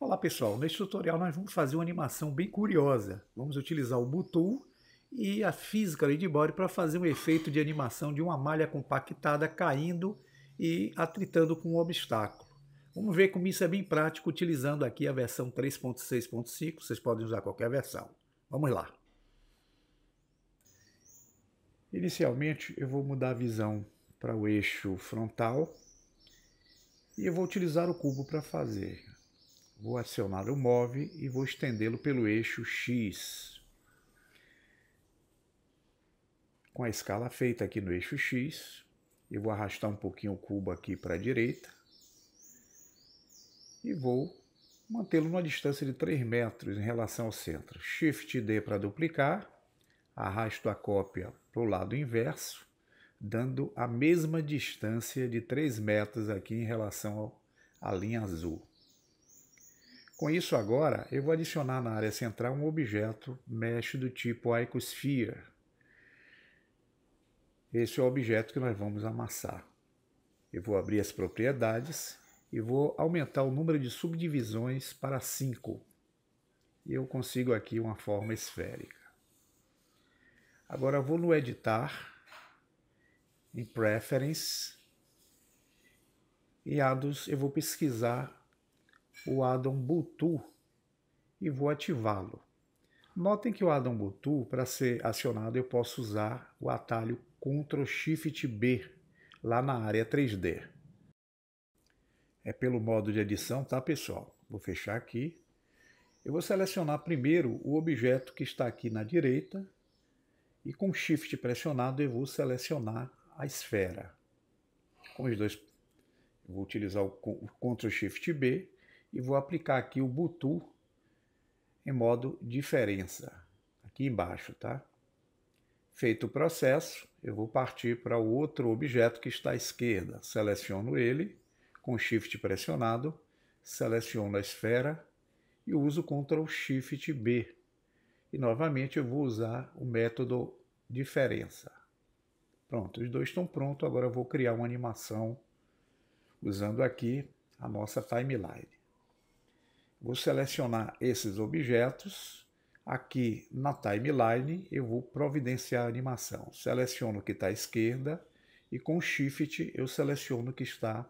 Olá pessoal, neste tutorial nós vamos fazer uma animação bem curiosa. Vamos utilizar o Butool e a física de Body para fazer um efeito de animação de uma malha compactada caindo e atritando com um obstáculo. Vamos ver como isso é bem prático utilizando aqui a versão 3.6.5, vocês podem usar qualquer versão. Vamos lá. Inicialmente eu vou mudar a visão para o eixo frontal e eu vou utilizar o cubo para fazer. Vou acionar o MOVE e vou estendê-lo pelo eixo X. Com a escala feita aqui no eixo X, eu vou arrastar um pouquinho o cubo aqui para a direita e vou mantê-lo numa distância de 3 metros em relação ao centro. Shift D para duplicar, arrasto a cópia para o lado inverso, dando a mesma distância de 3 metros aqui em relação à linha azul. Com isso agora, eu vou adicionar na área central um objeto mesh do tipo icosphere. Esse é o objeto que nós vamos amassar. Eu vou abrir as propriedades e vou aumentar o número de subdivisões para 5. E eu consigo aqui uma forma esférica. Agora vou no editar, em preference, e eu vou pesquisar o Addon Bluetooth e vou ativá-lo. Notem que o Addon Bluetooth, para ser acionado, eu posso usar o atalho Ctrl Shift B lá na área 3D. É pelo modo de edição, tá pessoal? Vou fechar aqui. Eu vou selecionar primeiro o objeto que está aqui na direita e com Shift pressionado eu vou selecionar a esfera. Com os dois, eu vou utilizar o Ctrl Shift B e vou aplicar aqui o butu em modo diferença, aqui embaixo, tá? Feito o processo, eu vou partir para o outro objeto que está à esquerda. Seleciono ele, com Shift pressionado, seleciono a esfera e uso Ctrl Shift B. E novamente eu vou usar o método diferença. Pronto, os dois estão prontos, agora eu vou criar uma animação usando aqui a nossa timeline. Vou selecionar esses objetos. Aqui na timeline eu vou providenciar a animação. Seleciono o que está à esquerda e com Shift eu seleciono o que está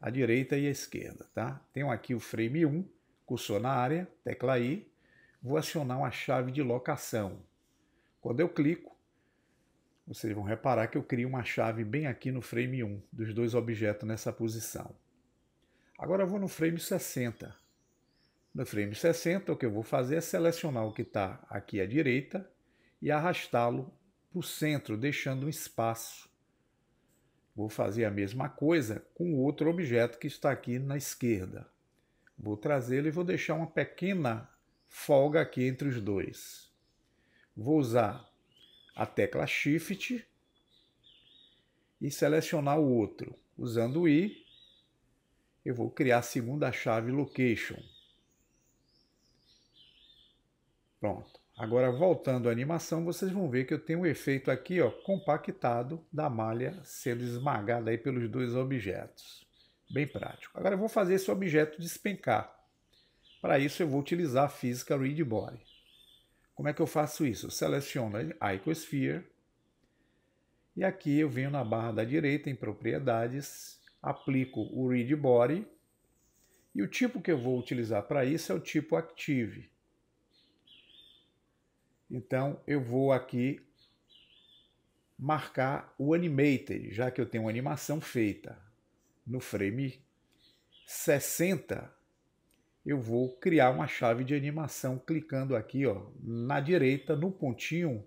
à direita e à esquerda. Tá? Tenho aqui o frame 1, cursor na área, tecla I. Vou acionar uma chave de locação. Quando eu clico, vocês vão reparar que eu crio uma chave bem aqui no frame 1 dos dois objetos nessa posição. Agora eu vou no frame 60 no frame 60, o que eu vou fazer é selecionar o que está aqui à direita e arrastá-lo para o centro, deixando um espaço. Vou fazer a mesma coisa com o outro objeto que está aqui na esquerda. Vou trazê-lo e vou deixar uma pequena folga aqui entre os dois. Vou usar a tecla Shift e selecionar o outro. Usando o I, eu vou criar a segunda chave Location. Pronto. Agora, voltando à animação, vocês vão ver que eu tenho um efeito aqui ó, compactado da malha sendo esmagada aí pelos dois objetos. Bem prático. Agora eu vou fazer esse objeto despencar. Para isso eu vou utilizar a física Read Body. Como é que eu faço isso? Eu seleciono a Icosphere e aqui eu venho na barra da direita em propriedades, aplico o Read Body e o tipo que eu vou utilizar para isso é o tipo Active. Então eu vou aqui marcar o Animated, já que eu tenho uma animação feita no frame 60, eu vou criar uma chave de animação clicando aqui ó, na direita no pontinho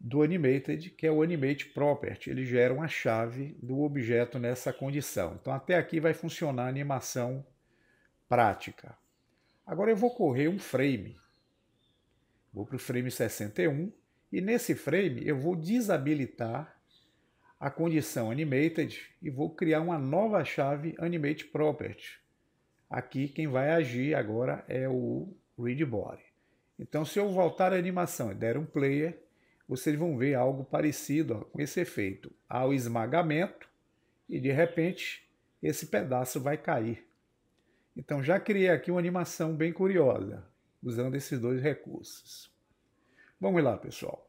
do Animated, que é o Animate Property. Ele gera uma chave do objeto nessa condição. Então até aqui vai funcionar a animação prática. Agora eu vou correr um frame. Vou para o frame 61 e nesse frame eu vou desabilitar a condição Animated e vou criar uma nova chave Animate Property. Aqui quem vai agir agora é o ReadBody. Então se eu voltar a animação e der um player, vocês vão ver algo parecido ó, com esse efeito. Há o esmagamento e de repente esse pedaço vai cair. Então já criei aqui uma animação bem curiosa usando esses dois recursos. Vamos lá, pessoal.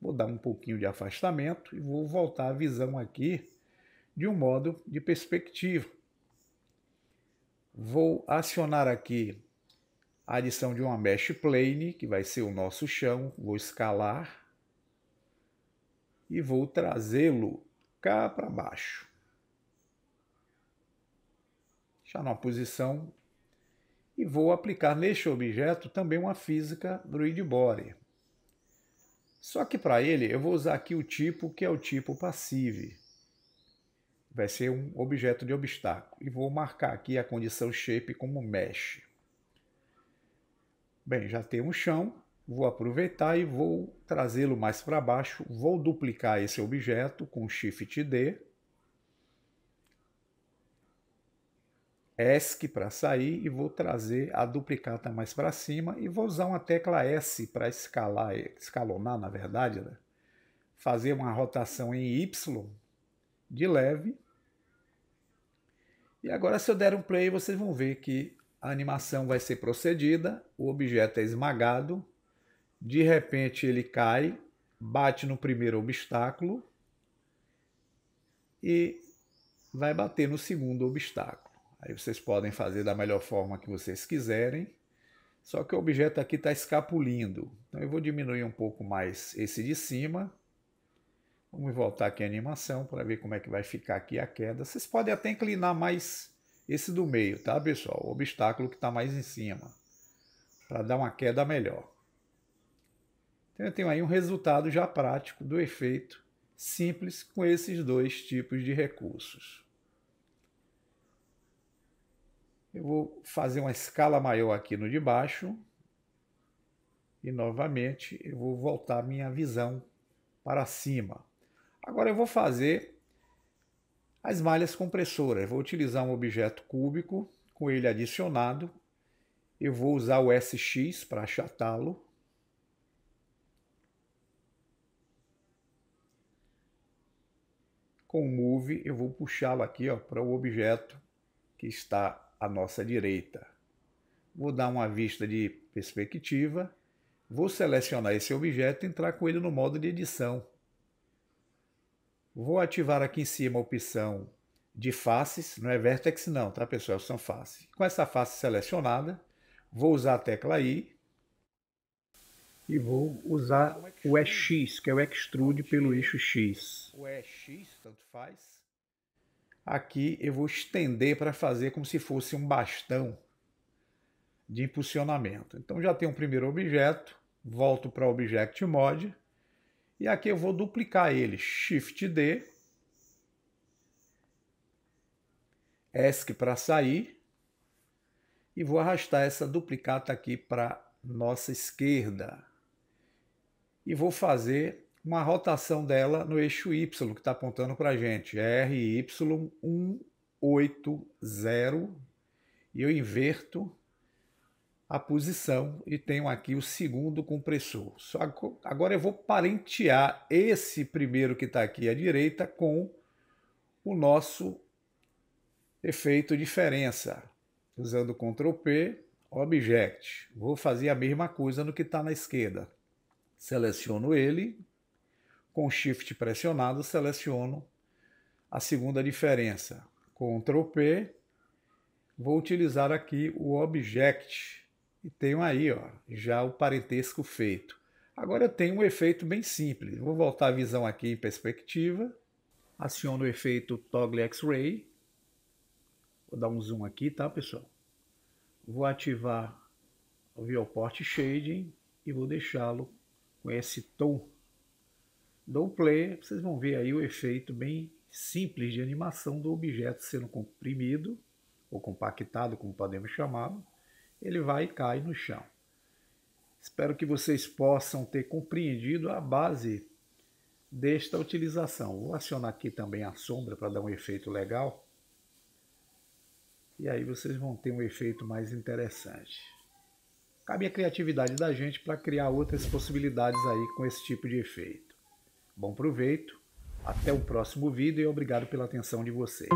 Vou dar um pouquinho de afastamento e vou voltar a visão aqui de um modo de perspectiva. Vou acionar aqui a adição de uma mesh plane, que vai ser o nosso chão, vou escalar e vou trazê-lo cá para baixo. Já numa posição e vou aplicar neste objeto também uma física grid body. Só que para ele eu vou usar aqui o tipo que é o tipo passive. Vai ser um objeto de obstáculo. E vou marcar aqui a condição shape como mesh. Bem, já tem um chão, vou aproveitar e vou trazê-lo mais para baixo. Vou duplicar esse objeto com Shift D ESC para sair e vou trazer a duplicata mais para cima e vou usar uma tecla S para escalar, escalonar, na verdade, né? fazer uma rotação em Y de leve. E agora se eu der um play, vocês vão ver que a animação vai ser procedida, o objeto é esmagado, de repente ele cai, bate no primeiro obstáculo e vai bater no segundo obstáculo. Aí vocês podem fazer da melhor forma que vocês quiserem. Só que o objeto aqui está escapulindo. Então eu vou diminuir um pouco mais esse de cima. Vamos voltar aqui a animação para ver como é que vai ficar aqui a queda. Vocês podem até inclinar mais esse do meio, tá pessoal? O obstáculo que está mais em cima. Para dar uma queda melhor. Então eu tenho aí um resultado já prático do efeito simples com esses dois tipos de recursos. Eu vou fazer uma escala maior aqui no de baixo. E novamente eu vou voltar minha visão para cima. Agora eu vou fazer as malhas compressoras. Eu vou utilizar um objeto cúbico com ele adicionado. Eu vou usar o SX para achatá-lo. Com o Move eu vou puxá-lo aqui para o objeto que está à nossa direita. Vou dar uma vista de perspectiva, vou selecionar esse objeto e entrar com ele no modo de edição. Vou ativar aqui em cima a opção de faces, não é vertex não, tá pessoal, são faces. Com essa face selecionada, vou usar a tecla I e vou usar o EX, que é o extrude pelo eixo X. O EX, tanto faz. Aqui eu vou estender para fazer como se fosse um bastão de impulsionamento. Então já tem um primeiro objeto, volto para Object Mode e aqui eu vou duplicar ele, Shift D, ESC para sair e vou arrastar essa duplicata aqui para nossa esquerda e vou fazer uma rotação dela no eixo Y, que está apontando para a gente, RY180, e eu inverto a posição e tenho aqui o segundo compressor. Só agora eu vou parentear esse primeiro que está aqui à direita com o nosso efeito diferença, usando Ctrl P, Object. Vou fazer a mesma coisa no que está na esquerda. Seleciono ele, com Shift pressionado, seleciono a segunda diferença. Ctrl P, vou utilizar aqui o Object. E tenho aí ó, já o parentesco feito. Agora eu tenho um efeito bem simples. Vou voltar a visão aqui em perspectiva. Aciono o efeito Toggle X-Ray. Vou dar um zoom aqui, tá, pessoal? Vou ativar o Viewport Shading e vou deixá-lo com esse tom Dou play, vocês vão ver aí o efeito bem simples de animação do objeto sendo comprimido, ou compactado, como podemos chamá-lo, ele vai e cai no chão. Espero que vocês possam ter compreendido a base desta utilização. Vou acionar aqui também a sombra para dar um efeito legal. E aí vocês vão ter um efeito mais interessante. Cabe a criatividade da gente para criar outras possibilidades aí com esse tipo de efeito. Bom proveito, até o próximo vídeo e obrigado pela atenção de vocês.